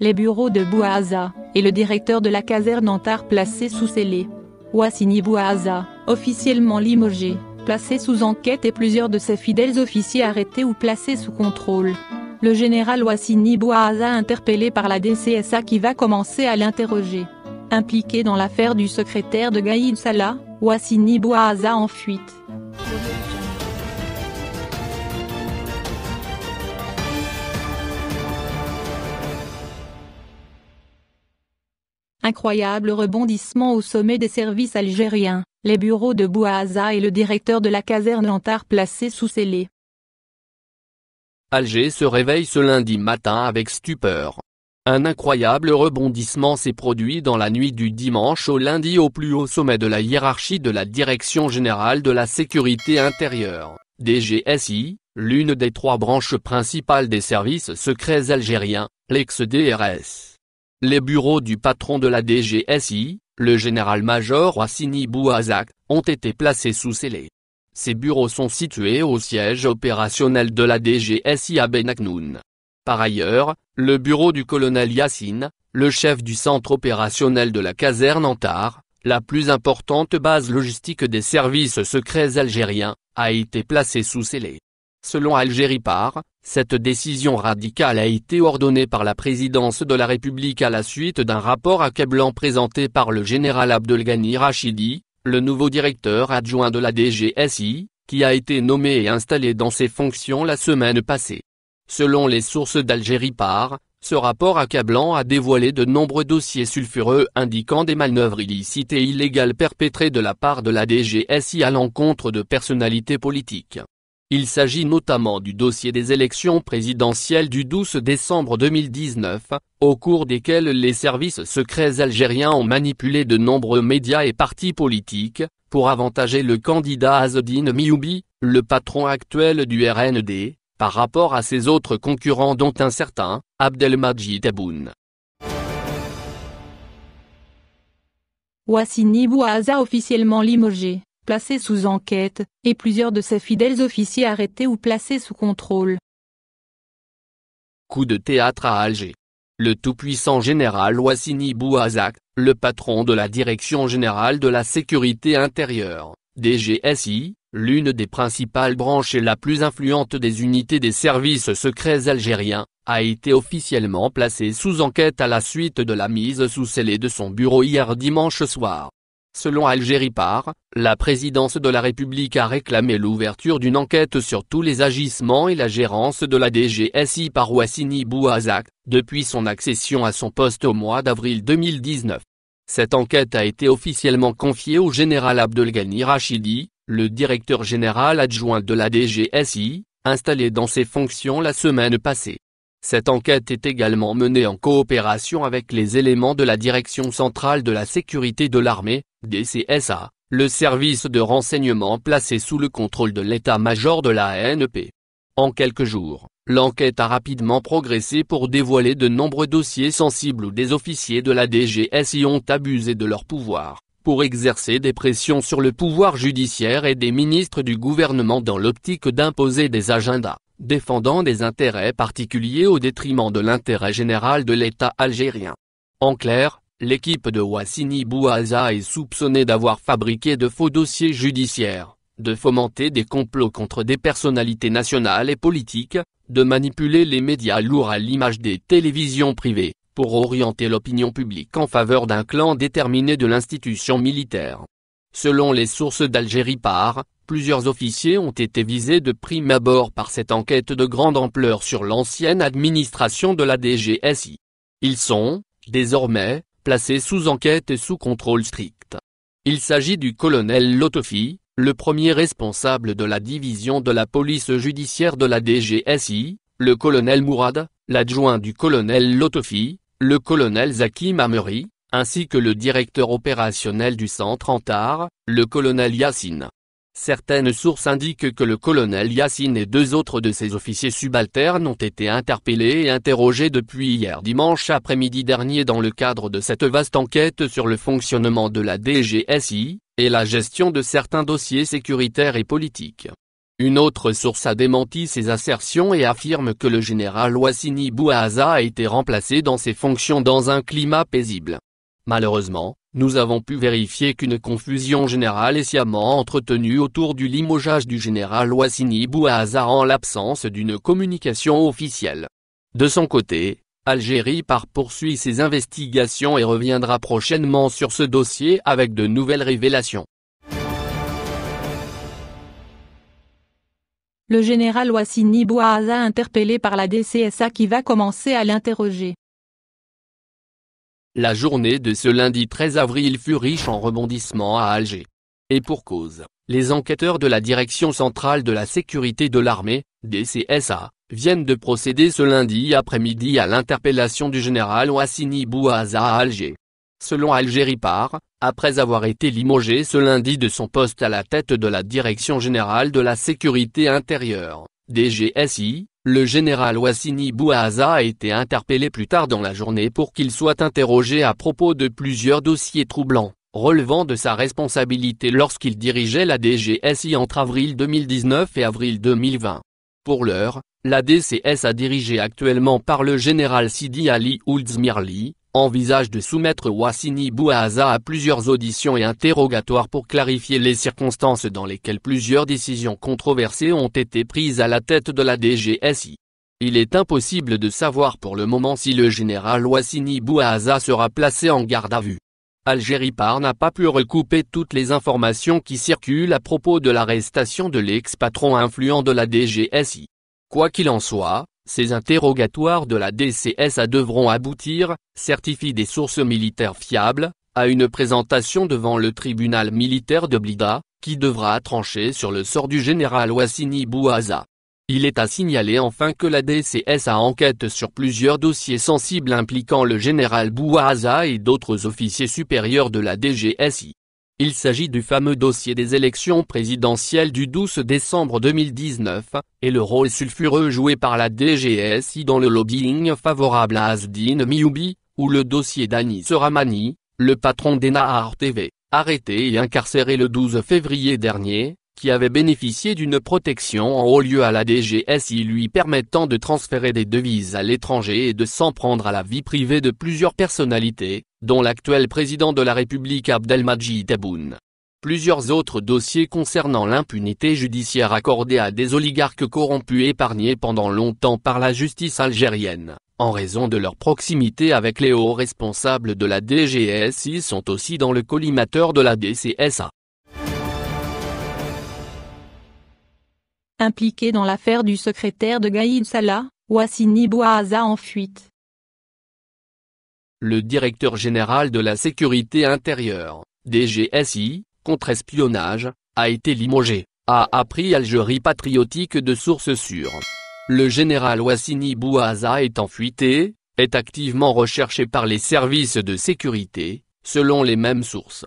les bureaux de Bouaza, et le directeur de la caserne Antar placés sous scellé. Ouassini Bouaza, officiellement limogé, placé sous enquête et plusieurs de ses fidèles officiers arrêtés ou placés sous contrôle. Le général Ouassini Bouaza interpellé par la DCSA qui va commencer à l'interroger. Impliqué dans l'affaire du secrétaire de Gaïd Salah, Ouassini Bouaza en fuite. Incroyable rebondissement au sommet des services algériens, les bureaux de Bouaza et le directeur de la caserne Antar placés sous scellés. Alger se réveille ce lundi matin avec stupeur. Un incroyable rebondissement s'est produit dans la nuit du dimanche au lundi au plus haut sommet de la hiérarchie de la Direction Générale de la Sécurité Intérieure, DGSI, l'une des trois branches principales des services secrets algériens, l'ex-DRS. Les bureaux du patron de la DGSI, le général-major Wassini Bouazak, ont été placés sous scellés. Ces bureaux sont situés au siège opérationnel de la DGSI à Benaknoun. Par ailleurs, le bureau du colonel Yassine, le chef du centre opérationnel de la caserne Antar, la plus importante base logistique des services secrets algériens, a été placé sous scellé. Selon Algérie Par, cette décision radicale a été ordonnée par la présidence de la République à la suite d'un rapport accablant présenté par le général Abdelghani Rachidi, le nouveau directeur adjoint de la DGSI, qui a été nommé et installé dans ses fonctions la semaine passée. Selon les sources d'Algérie par, ce rapport accablant a dévoilé de nombreux dossiers sulfureux indiquant des manœuvres illicites et illégales perpétrées de la part de la DGSI à l'encontre de personnalités politiques. Il s'agit notamment du dossier des élections présidentielles du 12 décembre 2019, au cours desquelles les services secrets algériens ont manipulé de nombreux médias et partis politiques, pour avantager le candidat Azodine Mioubi, le patron actuel du RND, par rapport à ses autres concurrents dont un certain, Abdelmajid Aboun. Wassini Bouaza officiellement limogé placé sous enquête, et plusieurs de ses fidèles officiers arrêtés ou placés sous contrôle. Coup de théâtre à Alger. Le tout-puissant général Ouassini Bouazak, le patron de la Direction Générale de la Sécurité Intérieure, DGSI, l'une des principales branches et la plus influente des unités des services secrets algériens, a été officiellement placé sous enquête à la suite de la mise sous scellé de son bureau hier dimanche soir. Selon Algérie Par, la présidence de la République a réclamé l'ouverture d'une enquête sur tous les agissements et la gérance de la DGSI par Wassini Bouazak, depuis son accession à son poste au mois d'avril 2019. Cette enquête a été officiellement confiée au général Abdelghani Rachidi, le directeur général adjoint de la DGSI, installé dans ses fonctions la semaine passée. Cette enquête est également menée en coopération avec les éléments de la Direction centrale de la sécurité de l'armée, DCSA, le service de renseignement placé sous le contrôle de l'état-major de la ANP. En quelques jours, l'enquête a rapidement progressé pour dévoiler de nombreux dossiers sensibles où des officiers de la DGSI ont abusé de leur pouvoir, pour exercer des pressions sur le pouvoir judiciaire et des ministres du gouvernement dans l'optique d'imposer des agendas, défendant des intérêts particuliers au détriment de l'intérêt général de l'État algérien. En clair, L'équipe de Wassini Bouaza est soupçonnée d'avoir fabriqué de faux dossiers judiciaires, de fomenter des complots contre des personnalités nationales et politiques, de manipuler les médias lourds à l'image des télévisions privées, pour orienter l'opinion publique en faveur d'un clan déterminé de l'institution militaire. Selon les sources d'Algérie par, plusieurs officiers ont été visés de prime abord par cette enquête de grande ampleur sur l'ancienne administration de la DGSI. Ils sont, désormais, placé sous enquête et sous contrôle strict. Il s'agit du colonel Lotofi, le premier responsable de la division de la police judiciaire de la DGSI, le colonel Mourad, l'adjoint du colonel Lotofi, le colonel Zakim Mamery, ainsi que le directeur opérationnel du centre Antar, le colonel Yassine. Certaines sources indiquent que le colonel Yassine et deux autres de ses officiers subalternes ont été interpellés et interrogés depuis hier dimanche après-midi dernier dans le cadre de cette vaste enquête sur le fonctionnement de la DGSI, et la gestion de certains dossiers sécuritaires et politiques. Une autre source a démenti ces assertions et affirme que le général Wassini Bouaza a été remplacé dans ses fonctions dans un climat paisible. Malheureusement, nous avons pu vérifier qu'une confusion générale est sciemment entretenue autour du limogeage du général Ouassini Bouhaza en l'absence d'une communication officielle. De son côté, Algérie part poursuit ses investigations et reviendra prochainement sur ce dossier avec de nouvelles révélations. Le général Ouassini Bouhaza interpellé par la DCSA qui va commencer à l'interroger. La journée de ce lundi 13 avril fut riche en rebondissements à Alger. Et pour cause, les enquêteurs de la Direction Centrale de la Sécurité de l'Armée, DCSA, viennent de procéder ce lundi après-midi à l'interpellation du général wassini Bouaza à Alger. Selon Algérie Par, après avoir été limogé ce lundi de son poste à la tête de la Direction Générale de la Sécurité Intérieure, DGSI, le général Wassini Bouaza a été interpellé plus tard dans la journée pour qu'il soit interrogé à propos de plusieurs dossiers troublants, relevant de sa responsabilité lorsqu'il dirigeait la DGSI entre avril 2019 et avril 2020. Pour l'heure, la DCS a dirigé actuellement par le général Sidi Ali Ouldzmirli, envisage de soumettre Wassini Bouaza à plusieurs auditions et interrogatoires pour clarifier les circonstances dans lesquelles plusieurs décisions controversées ont été prises à la tête de la DGSI. Il est impossible de savoir pour le moment si le général Wassini Bouaza sera placé en garde à vue. Algérie Par n'a pas pu recouper toutes les informations qui circulent à propos de l'arrestation de l'ex-patron influent de la DGSI. Quoi qu'il en soit, ces interrogatoires de la DCSA devront aboutir, certifient des sources militaires fiables, à une présentation devant le tribunal militaire de Blida, qui devra trancher sur le sort du général Wassini Bouaza. Il est à signaler enfin que la DCSA enquête sur plusieurs dossiers sensibles impliquant le général Bouaza et d'autres officiers supérieurs de la DGSI. Il s'agit du fameux dossier des élections présidentielles du 12 décembre 2019, et le rôle sulfureux joué par la DGSI dans le lobbying favorable à Asdine Mioubi, ou le dossier d'Anis Ramani, le patron Nahar TV, arrêté et incarcéré le 12 février dernier, qui avait bénéficié d'une protection en haut lieu à la DGSI lui permettant de transférer des devises à l'étranger et de s'en prendre à la vie privée de plusieurs personnalités, dont l'actuel président de la République Abdelmajid Tebboune. Plusieurs autres dossiers concernant l'impunité judiciaire accordée à des oligarques corrompus épargnés pendant longtemps par la justice algérienne, en raison de leur proximité avec les hauts responsables de la DGSI sont aussi dans le collimateur de la DCSA. impliqué dans l'affaire du secrétaire de Gaïd Salah, Wassini Bouaza en fuite. Le directeur général de la sécurité intérieure, DGSI, contre-espionnage, a été limogé, a appris Algérie patriotique de sources sûres. Le général Wassini Bouaza est en enfuité, est activement recherché par les services de sécurité, selon les mêmes sources.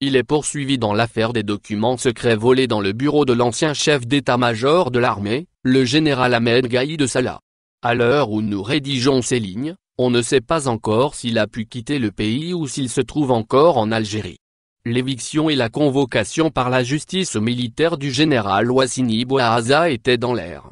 Il est poursuivi dans l'affaire des documents secrets volés dans le bureau de l'ancien chef d'état-major de l'armée, le général Ahmed Gaïd de Salah. À l'heure où nous rédigeons ces lignes, on ne sait pas encore s'il a pu quitter le pays ou s'il se trouve encore en Algérie. L'éviction et la convocation par la justice militaire du général Ouassini Bouahaza étaient dans l'air.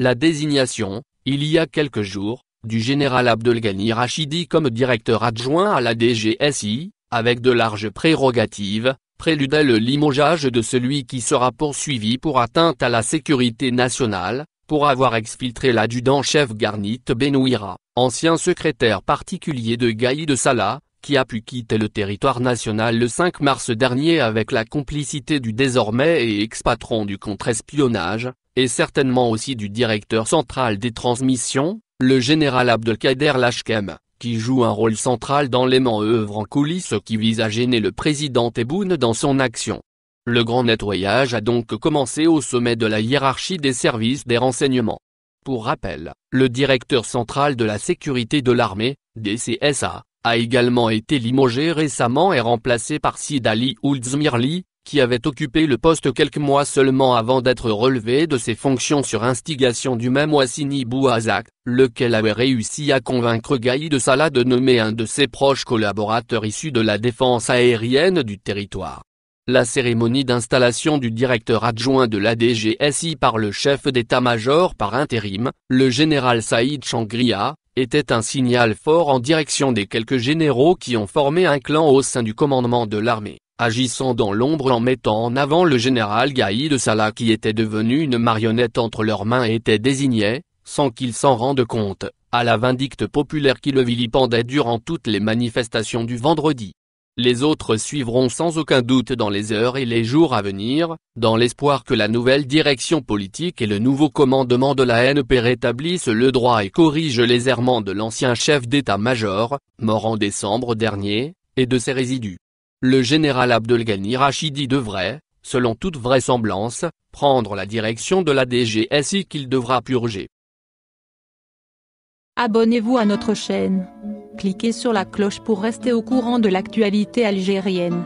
La désignation, il y a quelques jours, du général Abdelghani Rachidi comme directeur adjoint à la DGSI, avec de larges prérogatives, préludait le limogeage de celui qui sera poursuivi pour atteinte à la sécurité nationale, pour avoir exfiltré l'adjudant-chef Garnit Benouira, ancien secrétaire particulier de Gaï de Salah, qui a pu quitter le territoire national le 5 mars dernier avec la complicité du désormais et ex-patron du contre-espionnage, et certainement aussi du directeur central des transmissions, le général Abdelkader Lachkem qui joue un rôle central dans les manœuvres en coulisses qui vise à gêner le président Tebboune dans son action. Le grand nettoyage a donc commencé au sommet de la hiérarchie des services des renseignements. Pour rappel, le directeur central de la sécurité de l'armée, DCSA, a également été limogé récemment et remplacé par Sidali Ali qui avait occupé le poste quelques mois seulement avant d'être relevé de ses fonctions sur instigation du même Wassini Bouazak, lequel avait réussi à convaincre Gaï de Salah de nommer un de ses proches collaborateurs issus de la défense aérienne du territoire. La cérémonie d'installation du directeur adjoint de l'ADGSI par le chef d'état-major par intérim, le général Saïd Changria, était un signal fort en direction des quelques généraux qui ont formé un clan au sein du commandement de l'armée agissant dans l'ombre en mettant en avant le général Gaïd Salah qui était devenu une marionnette entre leurs mains et était désigné, sans qu'il s'en rende compte, à la vindicte populaire qui le vilipendait durant toutes les manifestations du vendredi. Les autres suivront sans aucun doute dans les heures et les jours à venir, dans l'espoir que la nouvelle direction politique et le nouveau commandement de la NP rétablissent le droit et corrigent les errements de l'ancien chef d'état-major, mort en décembre dernier, et de ses résidus le général Abdelghani Rachidi devrait, selon toute vraisemblance, prendre la direction de la DGSI qu'il devra purger. Abonnez-vous à notre chaîne. Cliquez sur la cloche pour rester au courant de l'actualité algérienne.